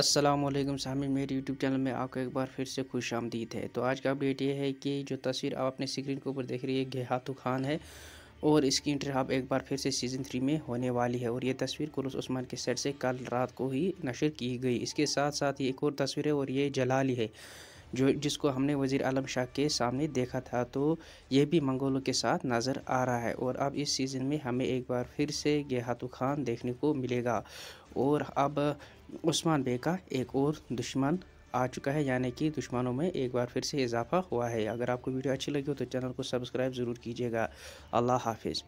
असलम सामी मेरे YouTube channel में आपको एक बार फिर से खुश आमदीद है तो आज का अपडेट ये है कि जो तस्वीर आप अपने स्क्रीन के ऊपर देख रही है गेहातु खान है और इसकी इंटर आप एक बार फिर से सीज़न थ्री में होने वाली है और ये तस्वीर कुरुस उस्मान के सेट से कल रात को ही नशर की गई इसके साथ साथ ये एक और तस्वीर है और ये जलाली है जो जिसको हमने वज़ी अलम शाह के सामने देखा था तो ये भी मंगोलों के साथ नज़र आ रहा है और अब इस सीज़न में हमें एक बार फिर से गेहातु खान देखने को मिलेगा और अब उस्मान बे का एक और दुश्मन आ चुका है यानी कि दुश्मनों में एक बार फिर से इजाफा हुआ है अगर आपको वीडियो अच्छी लगी हो तो चैनल को सब्सक्राइब ज़रूर कीजिएगा अल्लाह हाफिज़